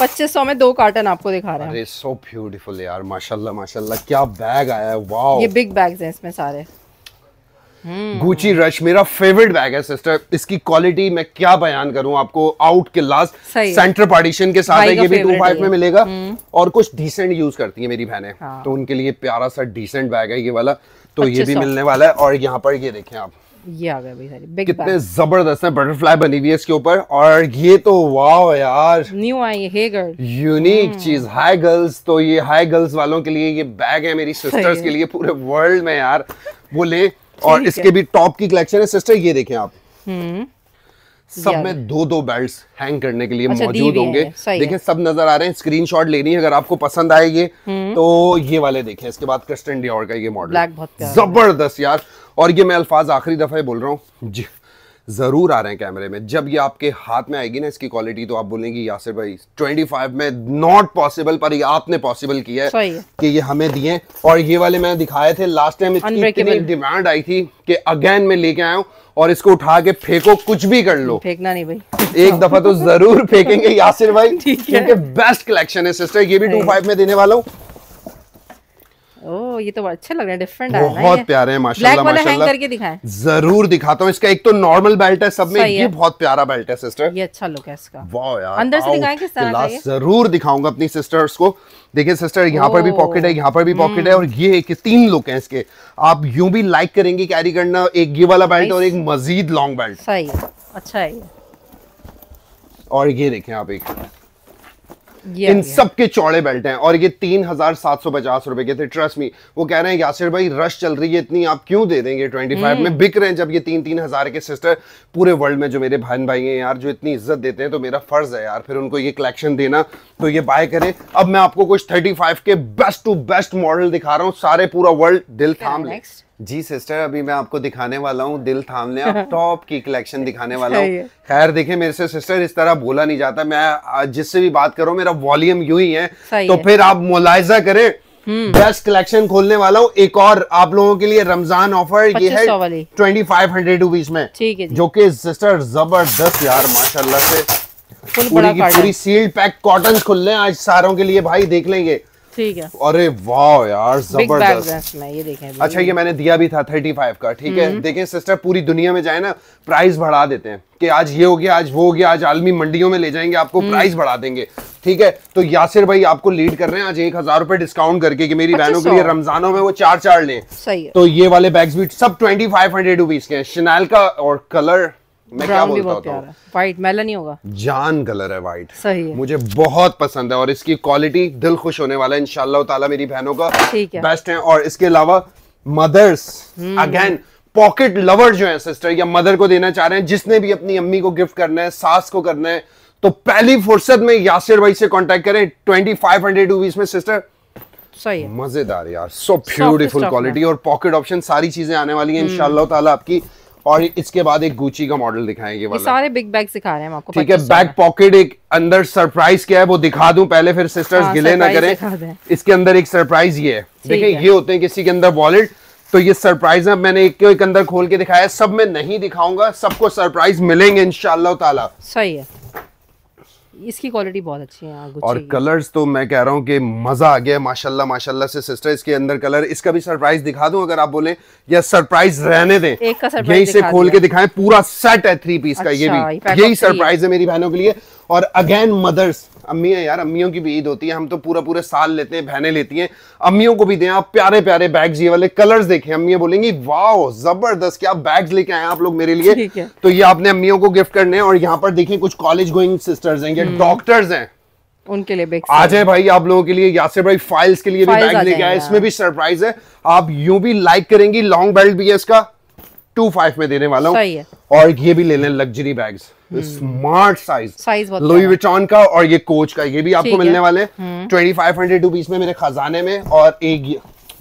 पच्चीस सौ में दो कार्टन आपको दिखा रहे हैं सो ब्यूटीफुल यार माशाल्लाह माशाल्लाह क्या बैग आया है वाओ ये बिग बैग्स हैं इसमें सारे गुची हम्म। रश मेरा फेवरेट बैग है सिस्टर इसकी क्वालिटी मैं क्या बयान करूं आपको आउट के लास्ट सेंटर पार्टीशन के साथ है ये भी टू फाइव में मिलेगा हम्म। और कुछ डिसेंट यूज करती है मेरी बहनें हाँ। तो उनके लिए प्यारा सा डिसेंट बैग है ये वाला तो ये भी मिलने वाला है और यहाँ पर ये देखें आप ये आ गया भाई सारी बिग कितने जबरदस्त है बटरफ्लाई बनी हुई है इसके ऊपर और ये तो वाह यार न्यू आई है गर्ल यूनिक चीज हाई गर्ल्स तो ये हाई गर्ल्स वालों के लिए ये बैग है मेरी सिस्टर्स के लिए पूरे वर्ल्ड में यार वो ले और इसके भी टॉप की कलेक्शन है सिस्टर ये देखें आप hmm। सब में दो दो बेल्ट हैंग करने के लिए अच्छा, मौजूद होंगे देखें सब नजर आ रहे हैं स्क्रीनशॉट लेनी है अगर आपको पसंद आए ये hmm। तो ये वाले देखें इसके बाद क्रिस्टन डियोर का ये मॉडल जबरदस्त यार और ये मैं अल्फाज आखिरी ही बोल रहा हूँ ज़रूर आ रहे हैं कैमरे में जब ये आपके हाथ में आएगी ना इसकी क्वालिटी तो आप बोलेंगे यासिर भाई 25 में नॉट पॉसिबल पर ये आपने पॉसिबल किया है कि ये हमें दिए और ये वाले मैं दिखाए थे लास्ट टाइम इसकी इतनी डिमांड आई थी कि अगेन मैं लेके आया हूँ और इसको उठा के फेंको कुछ भी कर लो फेंकना नहीं भाई एक दफा तो जरूर फेंकेंगे यासिर भाई क्योंकि बेस्ट कलेक्शन है सिस्टर ये भी टू फाइव में देने वाला हूँ ओ ये तो अच्छा लग रहा है डिफरेंट आया बहुत है प्यारे हैं माशाल्लाह माशाल्लाह करके दिखाएं जरूर दिखाता हूँ इसका एक तो नॉर्मल बेल्ट है सब में ये बहुत प्यारा बेल्ट है सिस्टर ये अच्छा लुक है इसका वाह यार अंदर से दिखाएं किस तरह जरूर दिखाऊंगा अपनी सिस्टर्स को देखिए सिस्टर यहाँ पर भी पॉकेट है यहाँ पर भी पॉकेट है हम्म। और ये एक तीन लुक है इसके आप यू भी लाइक करेंगे कैरी करना एक ये वाला बेल्ट और एक मजीद लॉन्ग बेल्ट सही अच्छा है और ये देखें आप एक yeah, इन yeah. सब के चौड़े बेल्ट हैं और ये तीन हजार सात सौ पचास रुपए के थे ट्रस्ट मी वो कह रहे हैं यासिर भाई रश चल रही है इतनी आप क्यों दे देंगे ट्वेंटी फाइव में बिक रहे हैं जब ये तीन तीन हजार के सिस्टर पूरे वर्ल्ड में जो मेरे बहन भाई हैं यार जो इतनी इज्जत देते हैं तो मेरा फर्ज है यार फिर उनको ये कलेक्शन देना तो ये बाय करे अब मैं आपको कुछ थर्टी फाइव के बेस्ट टू बेस्ट मॉडल दिखा रहा हूँ सारे पूरा वर्ल्ड दिल थाम नेक्स्ट जी सिस्टर अभी मैं आपको दिखाने वाला हूँ दिल थाम लें आप टॉप की कलेक्शन दिखाने वाला हूँ खैर देखिए मेरे से सिस्टर इस तरह बोला नहीं जाता मैं जिससे भी बात करूँ मेरा वॉल्यूम यू ही है तो है। फिर आप मुलायजा करें बेस्ट हम्म। कलेक्शन खोलने वाला हूँ एक और आप लोगों के लिए रमजान ऑफर ये है ट्वेंटी फाइव हंड्रेड रुपीज में जो की सिस्टर जबरदस्त यार माशाला से पूरी सील्ड पैक कॉटन खुल रहे हैं आज सारों के लिए भाई देख लेंगे ठीक है अरे वाह यार जबरदस्त अच्छा ये मैंने दिया भी था थर्टी फाइव का ठीक है हम्म। देखें सिस्टर पूरी दुनिया में जाए ना प्राइस बढ़ा देते हैं कि आज ये हो गया आज वो हो गया आज आलमी मंडियों में ले जाएंगे आपको प्राइस हम्म। बढ़ा देंगे ठीक है तो यासिर भाई आपको लीड कर रहे हैं आज एक हजार रुपए डिस्काउंट करके कि मेरी बहनों के लिए रमजानों में वो चार चार लें सही है तो ये वाले बैग्स भी सब ट्वेंटी फाइव हंड्रेड रुपीज के हैं शनैल का और कलर मैं क्या बोलता मेलन ही तो होगा जान कलर है व्हाइट सही है मुझे बहुत पसंद है और इसकी क्वालिटी दिल खुश होने वाला है इनशाला मेरी बहनों का ठीक है बेस्ट है और इसके अलावा मदर्स अगेन पॉकेट लवर जो है सिस्टर या मदर को देना चाह रहे हैं जिसने भी अपनी अम्मी को गिफ्ट करना है सास को करना है तो पहली फुर्सत में यासिर भाई से कांटेक्ट करें ट्वेंटी फाइव हंड्रेड रुपीज में सिस्टर सही मजेदार यार सो ब्यूटीफुल क्वालिटी और पॉकेट ऑप्शन सारी चीजें आने वाली हैं हम्म। इनशाला ताला आपकी और इसके बाद एक गुची का मॉडल दिखाएंगे ये मतलब। सारे बिग बैग सिखा रहे हैं आपको ठीक है बैक पॉकेट एक अंदर सरप्राइज क्या है वो दिखा दूं पहले फिर सिस्टर्स हाँ, गिले ना करें इसके अंदर एक सरप्राइज ये है देखिए ये होते हैं किसी के अंदर वॉलेट तो ये सरप्राइज अब मैंने एक एक अंदर खोल के दिखाया सब मैं नहीं दिखाऊंगा सबको सरप्राइज मिलेंगे इनशाला सही है इसकी क्वालिटी बहुत अच्छी है हाँ, और कलर्स तो मैं कह रहा हूँ कि मज़ा आ गया माशाल्लाह माशाल्लाह से सिस्टर इसके अंदर कलर इसका भी सरप्राइज दिखा दूं अगर आप बोले या सरप्राइज रहने दें एक का यही से खोल के दिखाएं पूरा सेट है थ्री पीस अच्छा, का ये अच्छा, भी यही सरप्राइज है मेरी बहनों के लिए और अगेन मदर्स अम्मी यार अम्मियों की भी ईद होती है हम तो पूरा पूरे साल लेते हैं बहनें लेती हैं अम्मियों को भी दें आप प्यारे प्यारे बैग्स ये वाले कलर्स देखें अम्मी बोलेंगी वाह जबरदस्त क्या बैग्स लेके आए आप लोग मेरे लिए तो ये आपने अम्मियों को गिफ्ट करने और यहाँ पर देखें कुछ कॉलेज गोइंग सिस्टर्स हैं या डॉक्टर्स हम्म। हैं उनके लिए बैग आ जाए भाई आप लोगों के लिए यासे भाई फाइल्स के लिए भी बैग लेके आए इसमें हाँ। भी सरप्राइज है आप यूं भी लाइक करेंगी लॉन्ग बेल्ट भी है इसका टू फाइव में देने वाला हूँ और ये भी ले लें luxury bag smart size size Louis Vuitton का और ये कोच का ये भी आपको मिलने वाले ट्वेंटी फाइव हंड्रेड रुपीज में मेरे खजाने में और एक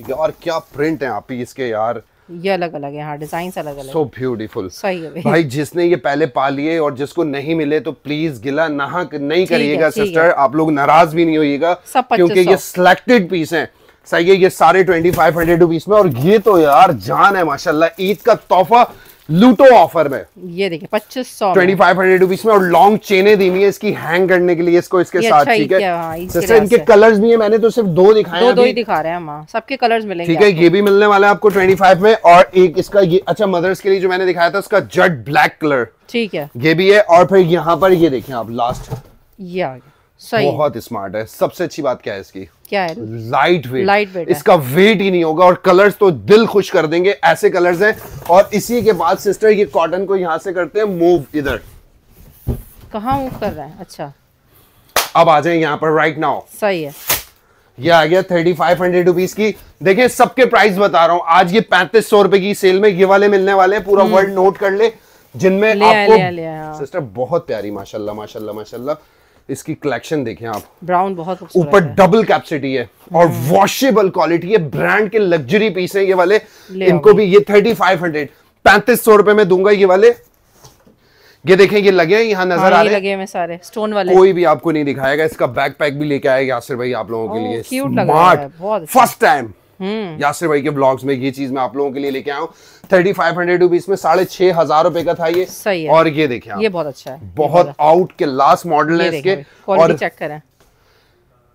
यार क्या प्रिंट है आप इसके यार ये अलग अलग है हाँ डिजाइन अलग अलग सो so ब्यूटीफुल सही है भाई जिसने ये पहले पा लिए और जिसको नहीं मिले तो प्लीज गिला नहा नहीं करिएगा सिस्टर आप लोग नाराज भी नहीं होइएगा क्योंकि ये सिलेक्टेड पीस हैं सही है ये सारे ट्वेंटी फाइव हंड्रेड रुपीज में और ये तो यार जान है माशाल्लाह ईद का तोहफा लूटो ऑफर में ये देखिए पच्चीस सौ ट्वेंटी फाइव हंड्रेड रुपीज में और लॉन्ग चेने दी हुई है इसकी हैंग करने के लिए इसको इसके साथ अच्छा ठीक है हाँ, जैसे इनके कलर्स भी है मैंने तो सिर्फ दो दिखाए दो, दो ही दिखा रहे हैं हम हाँ, सबके कलर्स मिलेंगे ठीक है ये भी मिलने वाला है आपको ट्वेंटी फाइव में और एक इसका ये अच्छा मदर्स के लिए जो मैंने दिखाया था उसका जट ब्लैक कलर ठीक है ये भी है और फिर यहाँ पर ये देखें आप लास्ट ये बहुत स्मार्ट है सबसे अच्छी बात क्या है इसकी क्या है लाइट वेट लाइट वेट इसका वेट ही नहीं होगा और कलर्स तो दिल खुश कर देंगे ऐसे कलर्स हैं और इसी के बाद सिस्टर ये कॉटन को यहाँ से करते हैं मूव इधर कहा मूव कर रहा है अच्छा अब आ जाए यहाँ पर राइट नाउ सही है ये आ गया थर्टी फाइव हंड्रेड रुपीज की देखिए सबके प्राइस बता रहा हूँ आज ये पैंतीस सौ रुपए की सेल में ये वाले मिलने वाले हैं पूरा वर्ल्ड हम्म। नोट कर ले जिनमें आपको ले आ, ले आ, ले आ। सिस्टर बहुत प्यारी माशाल्लाह माशाल्लाह माशाल्लाह इसकी कलेक्शन देखें आप ब्राउन बहुत ऊपर डबल कैपेसिटी है और वॉशेबल हम्म। क्वालिटी है ब्रांड के लग्जरी पीस है ये वाले इनको भी ये थर्टी फाइव हंड्रेड पैंतीस सौ रुपए में दूंगा ये वाले ये देखें ये लगे हैं यहाँ नजर हाँ, आ रहे लगे हैं सारे स्टोन वाले कोई भी आपको नहीं दिखाएगा इसका बैक पैक भी लेके आएगा यासिर भाई आप लोगों के लिए स्मार्ट फर्स्ट टाइम हम्म। यासिर भाई के ब्लॉग्स में ये चीज मैं आप लोगों के लिए लेके आया हूँ थर्टी फाइव हंड्रेड रुपीज में साढ़े छह हजार रुपए का था ये सही है। और ये देखे ये बहुत अच्छा है बहुत आउट अच्छा। के लास्ट मॉडल है इसके और चेक करें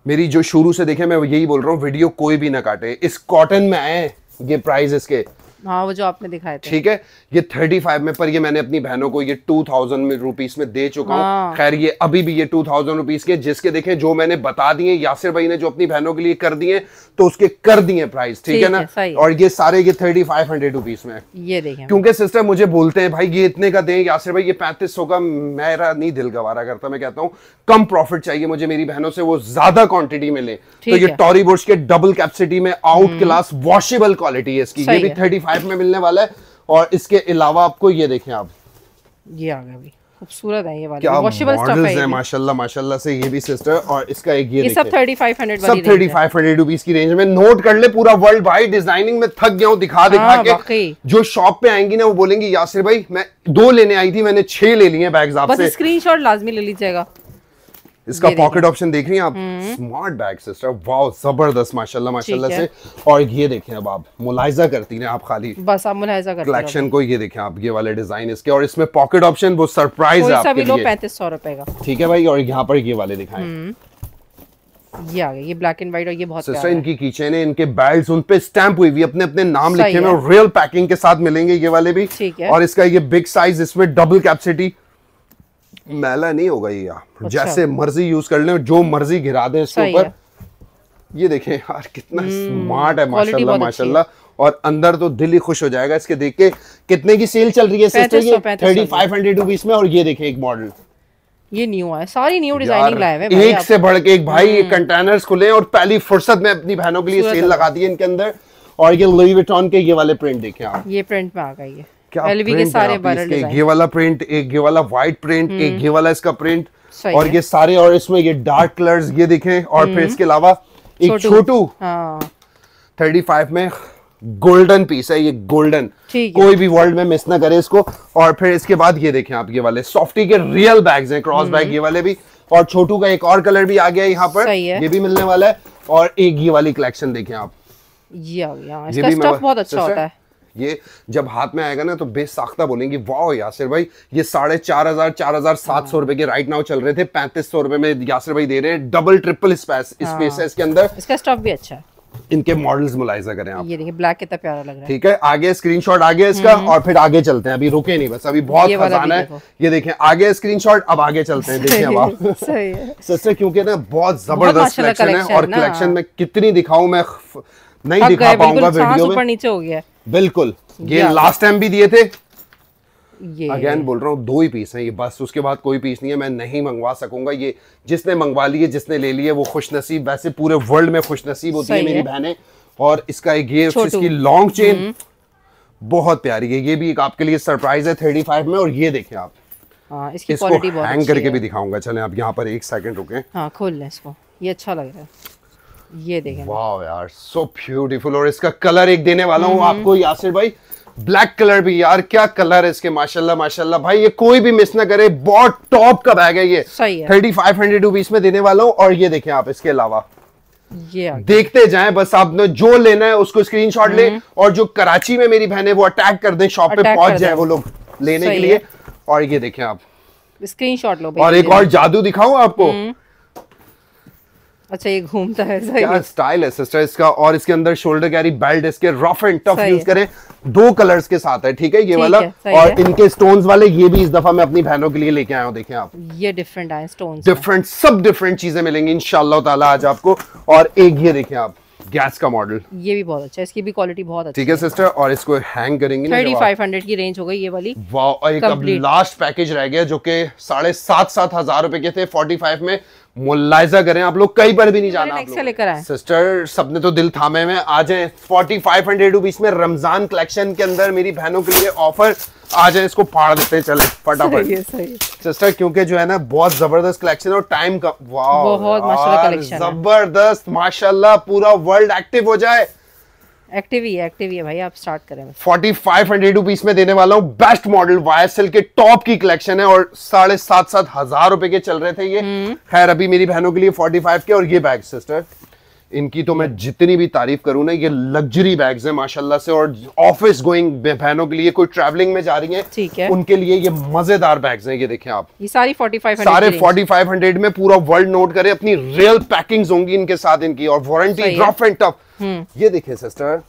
मेरी जो शुरू से देखे मैं यही बोल रहा हूँ वीडियो कोई भी ना काटे इस कॉटन में आए ये प्राइस इसके हाँ वो जो आपने दिखाया ठीक है ये थर्टी फाइव में पर ये मैंने अपनी बहनों को ये टू थाउजेंड में रुपीज में दे चुका हूँ हाँ। खैर ये अभी भी ये टू थाउजेंड रुपीज के जिसके देखे जो मैंने बता दिए यासिर भाई ने जो अपनी बहनों के लिए कर दिए तो उसके कर दिए प्राइस ठीक है ना और ये सारे ये थर्टी फाइव हंड्रेड रुपीज में ये देखें क्योंकि सिस्टर मुझे बोलते हैं भाई ये इतने का दें यासिर भाई ये पैंतीस सौ का मेरा नहीं दिल गवारा करता मैं कहता हूँ कम प्रॉफिट चाहिए मुझे मेरी बहनों से वो ज्यादा क्वांटिटी में ले तो ये टॉरी बुर्श के डबल कैपेसिटी में आउट क्लास वॉशेबल क्वालिटी है इसकी ये भी थर्टी लाइफ में मिलने वाला है और इसके अलावा आपको ये देखें आप ये आ गया खूबसूरत है पूरा वर्ल्ड वाइड डिजाइनिंग में थक गया हूँ दिखा हाँ, दिखा हाँ, के जो शॉप पे आएंगी ना वो बोलेंगी यासिर भाई मैं दो लेने आई थी मैंने छह ले लिए बैग आपसे स्क्रीन शॉट लाजमी ले लीजिएगा इसका पॉकेट ऑप्शन देख रही हैं आप स्मार्ट बैग सिस्टर वाओ जबरदस्त माशाल्लाह माशाल्लाह से और ये देखें अब आप मुलायजा करती हैं आप खाली बस आप मुलायजा करती कलेक्शन को ये देखें आप ये वाले डिजाइन इसके और इसमें पॉकेट ऑप्शन वो सरप्राइज है आपके लिए पैंतीस सौ रुपए का ठीक है भाई और यहाँ पर ये वाले दिखाए हम्म। ये आ गए ये ब्लैक एंड व्हाइट और ये बहुत सिस्टर इनकी कीचेन है इनके बैग्स उन पे स्टैंप हुई हुई अपने अपने नाम लिखे हुए रियल पैकिंग के साथ मिलेंगे ये वाले भी ठीक है और इसका ये बिग साइज इसमें डबल कैपेसिटी मैला नहीं होगा ये आप अच्छा। जैसे मर्जी यूज कर ले जो मर्जी गिरा दे इसके ऊपर ये देखे यार कितना स्मार्ट हम्म, है माशाल्लाह माशाल्लाह और अंदर तो दिल ही खुश हो जाएगा इसके देख के कितने की सेल चल रही है सिस्टर ये थर्टी फाइव हंड्रेड रुपीज में और ये देखे एक मॉडल ये न्यू है सारी न्यू डिजाइनिंग लाए हुए एक से बढ़ के एक भाई ये हम्म। कंटेनर्स खुले और पहली फुर्सत में अपनी बहनों के लिए सेल लगा दी इनके अंदर और ये लुई विटॉन के ये वाले प्रिंट देखे आप ये प्रिंट में आ गई है क्या एलवी के सारे बारे एक ये वाला प्रिंट एक ये वाला व्हाइट प्रिंट एक ये वाला इसका प्रिंट और ये सारे और इसमें ये डार्क कलर्स ये दिखे और फिर हम्म। इसके अलावा एक छोटू थर्टी फाइव हाँ। में गोल्डन पीस है ये गोल्डन कोई भी वर्ल्ड में मिस ना करे इसको और फिर इसके बाद ये देखें आप ये वाले सॉफ्टी के रियल बैग्स हैं क्रॉस हम्म। बैग ये वाले भी और छोटू का एक और कलर भी आ गया यहाँ पर ये भी मिलने वाला है और एक ये वाली कलेक्शन देखें आप ये, ये भी बहुत अच्छा होता है ये जब हाथ में आएगा ना तो बेसाख्ता बोलेंगे वाह यासिर भाई ये साढ़े चार हजार चार हजार सात सौ हाँ। रुपए के राइट नाउ चल रहे थे पैंतीस सौ रुपए में यासिर भाई दे रहे हैं डबल ट्रिपल स्पेस स्पेस है इसके अंदर इसका स्टॉक भी अच्छा है इनके मॉडल्स मुलायजा करें आप ये देखिए ब्लैक कितना प्यारा लग रहा है ठीक है आगे स्क्रीनशॉट आ गया इसका और फिर आगे चलते हैं अभी रुके नहीं बस अभी बहुत खजाना है ये देखें आगे स्क्रीनशॉट अब आगे चलते हैं देखिए अब आप सिस्टर क्योंकि ना बहुत जबरदस्त कलेक्शन है और कलेक्शन में कितनी दिखाऊं मैं नहीं दिखा पाऊंगा वीडियो में ऊपर नीचे हो गया बिल्कुल ये लास्ट टाइम भी दिए थे अगेन बोल रहा हूँ दो ही पीस हैं ये बस उसके बाद कोई पीस नहीं है मैं नहीं मंगवा सकूंगा ये जिसने मंगवा लिए जिसने ले लिए वो खुश नसीब वैसे पूरे वर्ल्ड में खुश नसीब होती है मेरी बहनें और इसका एक ये इसकी लॉन्ग हम्म। चेन बहुत प्यारी है ये भी एक आपके लिए सरप्राइज है थर्टी फाइव में और ये देखें आप आ, हाँ, इसकी इसको हैंग करके भी दिखाऊंगा चले आप यहाँ पर एक सेकंड रुके हाँ, खोल लें इसको ये अच्छा लग रहा है ये देखें वाह यार सो so ब्यूटीफुल और इसका कलर एक देने वाला हूँ हम्म। आपको यासिर भाई ब्लैक कलर भी यार क्या कलर है इसके माशाल्लाह माशाल्लाह भाई ये कोई भी मिस ना करे बहुत टॉप का बैग है ये थर्टी फाइव हंड्रेड रुपीज में देने वाला हूँ और ये देखें आप इसके अलावा ये देखते जाएं बस आपने जो लेना है उसको स्क्रीनशॉट ले हम्म। और जो कराची में मेरी बहन है वो अटैक कर दें शॉप पे पहुंच जाए वो लोग लेने के लिए और ये देखें आप स्क्रीन लो और एक और जादू दिखाऊ आपको हम्म। अच्छा ये घूमता है सही क्या स्टाइल है सिस्टर इसका और इसके अंदर शोल्डर कैरी बेल्ट इसके रफ एंड टफ यूज करें दो कलर्स के साथ है ठीक है ये ठीक वाला है, और है। इनके स्टोन्स वाले ये भी इस दफा मैं अपनी बहनों के लिए लेके आया हूँ देखें आप ये डिफरेंट आए स्टोन डिफरेंट सब डिफरेंट चीजें मिलेंगी इन ताला आज आपको और एक ये देखें आप गैस का मॉडल ये भी बहुत अच्छा है इसकी भी क्वालिटी बहुत अच्छी ठीक है सिस्टर और इसको हैंग करेंगे थर्टी फाइव हंड्रेड की रेंज हो गई ये वाली वाह एक अब लास्ट पैकेज रह गया जो कि साढ़े सात सात हजार रुपए के थे फोर्टी फाइव में मुलायजा करें आप लोग कहीं पर भी नहीं जाना आप लोग सिस्टर सबने तो दिल थामे में आ जाए फोर्टी फाइव हंड्रेड रुपीज में रमजान कलेक्शन के अंदर मेरी बहनों के लिए ऑफर आ जाए इसको फाड़ देते चले फटाफट सिस्टर क्योंकि जो है ना बहुत जबरदस्त कलेक्शन और टाइम का वाह जबरदस्त माशाल्लाह पूरा वर्ल्ड एक्टिव हो जाए एक्टिव ही है एक्टिव ही है भाई आप स्टार्ट करें फोर्टी फाइव हंड्रेड रुपीज में देने वाला हूँ बेस्ट मॉडल वाई के टॉप की कलेक्शन है और साढ़े सात सात हजार रुपए के चल रहे थे ये हम्म। खैर अभी मेरी बहनों के लिए फोर्टी फाइव के और ये बैग सिस्टर इनकी तो मैं जितनी भी तारीफ करूं ना ये लग्जरी बैग्स हैं माशाल्लाह से और ऑफिस गोइंग बहनों के लिए कोई ट्रैवलिंग में जा रही हैं ठीक है उनके लिए ये मजेदार बैग्स हैं ये देखें आप ये सारी 4500 सारे 4500 में पूरा वर्ल्ड नोट करें अपनी रियल पैकिंग होंगी इनके साथ इनकी और वारंटी रफ एंड टफ ये देखे सिस्टर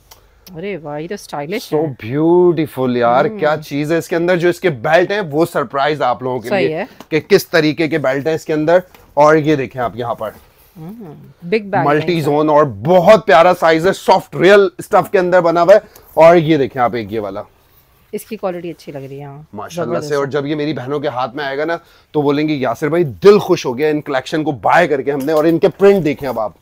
अरे वाह तो स्टाइलिश सो ब्यूटीफुल यार हम्म। क्या चीज है इसके अंदर जो इसके बेल्ट है वो सरप्राइज आप लोगों के लिए कि किस तरीके के बेल्ट है इसके अंदर और ये देखें आप यहाँ पर बिग बैग मल्टी जोन और बहुत प्यारा साइज है सॉफ्ट रियल स्टफ के अंदर बना हुआ है और ये देखें आप एक ये वाला इसकी क्वालिटी अच्छी लग रही है हाँ। माशाल्लाह से और जब ये मेरी बहनों के हाथ में आएगा ना तो बोलेंगे यासिर भाई दिल खुश हो गया इन कलेक्शन को बाय करके हमने और इनके प्रिंट देखे अब आप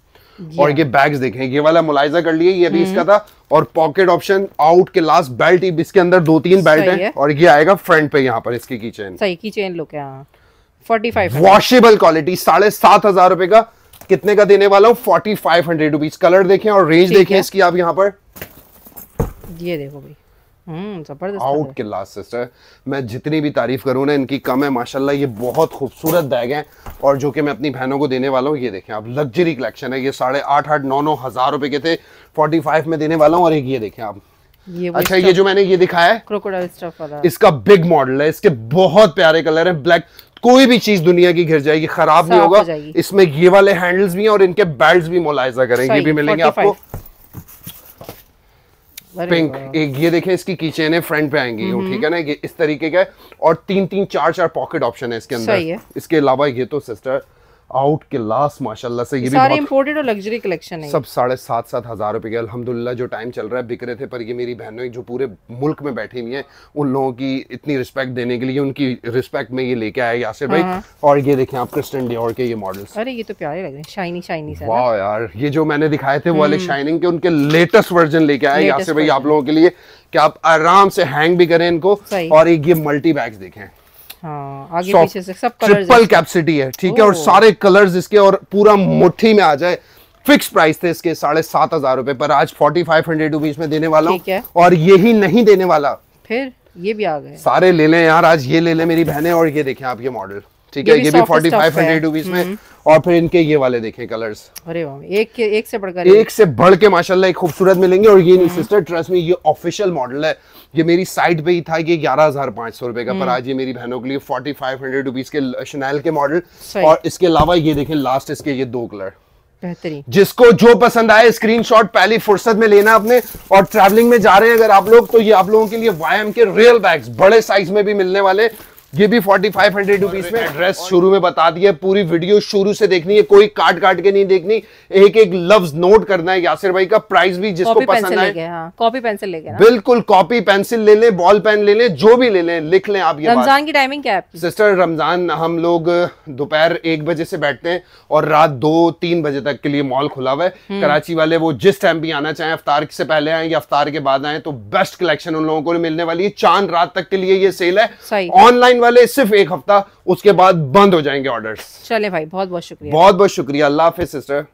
और हाँ। ये बैग्स देखें ये वाला मुलायजा कर लिए ये भी हम्म। इसका था और पॉकेट ऑप्शन आउट के लास्ट बेल्ट इसके अंदर दो तीन बेल्ट है। और ये आएगा फ्रंट पे यहाँ पर इसकी की चेन सही की चेन लुक है वॉशेबल हाँ। क्वालिटी साढ़े सात हजार रुपए का कितने का देने वाला हूँ forty five hundred rupees colour देखें और रेंज देखें इसकी आप यहाँ पर ये देखो भाई आउट क्लास सिस्टर मैं जितनी भी तारीफ करूँ ना इनकी कम है माशाल्लाह ये बहुत खूबसूरत बैग हैं और जो कि मैं अपनी बहनों को देने वाला हूँ ये देखें आप लग्जरी कलेक्शन है ये साढ़े आठ आठ नौ नौ हज़ार रुपए के थे फोर्टी फाइव में देने वाला हूँ और एक ये देखें आप ये अच्छा ये जो मैंने ये दिखाया है इसका बिग मॉडल है इसके बहुत प्यारे कलर है ब्लैक कोई भी चीज दुनिया की घिर जाएगी खराब नहीं होगा इसमें ये वाले हैंडल्स भी हैं और इनके बेल्ट भी मुलायजा करेंगे भी मिलेंगे आपको पिंक एक ये देखें इसकी कीचेन है फ्रंट पे आएंगी ठीक है ना इस तरीके का और तीन तीन चार चार पॉकेट ऑप्शन है इसके अंदर इसके अलावा ये तो सिस्टर आउट के लास्ट माशाल्लाह से ये सारे इम्पोर्टेड और लग्जरी कलेक्शन है सब साढ़े सात सात हजार रुपए के अल्हम्दुलिल्लाह जो टाइम चल रहा है बिक रहे थे पर ये मेरी बहनों जो पूरे मुल्क में बैठी हुई है उन लोगों की इतनी रिस्पेक्ट देने के लिए उनकी रिस्पेक्ट में ये लेके आया यासिर भाई हाँ। और ये देखें आप क्रिस्टन डियोर के ये मॉडल अरे ये तो प्यारे लग रहे हैं शाइनी शाइनी वाह यार ये जो मैंने दिखाए थे वो वाले शाइनिंग हम्म। के उनके लेटेस्ट वर्जन लेके आए यासिर भाई आप लोगों के लिए आप आराम से हैंग भी करें इनको और एक ये मल्टी बैग देखे ट्रिपल हाँ, कैपेसिटी है ठीक है और सारे कलर इसके और पूरा मुठ्ठी में आ जाए फिक्स प्राइस थे इसके साढ़े सात हजार रूपए पर आज फोर्टी फाइव हंड्रेड रुपीज में देने वाला हूँ और यही नहीं देने वाला फिर ये भी आ गए सारे ले लें यार आज ये ले लें मेरी बहनें और ये देखें आप ये मॉडल ठीक है ये भी फोर्टी फाइव हंड्रेड रुपीज में हम्म। और फिर इनके ये वाले देखें कलर्स अरे एक एक से बढ़कर एक से बढ़ के माशाला एक खूबसूरत मिलेंगे और ये नहीं सिस्टर ट्रस्ट में ये ऑफिशियल मॉडल है ये मेरी साइट पे ही था ये ग्यारह हजार पांच सौ रुपए का पर हम्म। आज ये मेरी बहनों के लिए फोर्टी फाइव हंड्रेड रुपीज के शनैल के मॉडल और इसके अलावा ये देखें लास्ट इसके ये दो कलर बेहतरीन जिसको जो पसंद आए स्क्रीनशॉट पहली फुर्सत में लेना अपने और ट्रैवलिंग में जा रहे हैं अगर आप लोग तो ये आप लोगों के लिए वाई के रियल बैग्स बड़े साइज में भी मिलने वाले ये भी फोर्टी फाइव हंड्रेड रुपीज में एड्रेस शुरू में बता दिया पूरी वीडियो शुरू से देखनी है कोई काट काट के नहीं देखनी एक एक लफ्ज नोट करना है यासिर भाई का प्राइस भी जिसको पसंद आए कॉपी पेंसिल ले बिल्कुल कॉपी पेंसिल ले लें बॉल पेन ले लें जो भी ले लें लिख लें आप ये रमजान की टाइमिंग क्या है सिस्टर रमजान हम लोग दोपहर एक बजे से बैठते हैं और रात दो तीन बजे तक के लिए मॉल खुला हुआ है हम्म। कराची वाले वो जिस टाइम भी आना चाहें अफ्तार से पहले आए या अफ्तार के बाद आए तो बेस्ट कलेक्शन उन लोगों को मिलने वाली है चांद रात तक के लिए ये सेल है ऑनलाइन वाले सिर्फ एक हफ्ता उसके बाद बंद हो जाएंगे ऑर्डर चले भाई बहुत बहुत शुक्रिया बहुत बहुत शुक्रिया अल्लाह हाफिज सिस्टर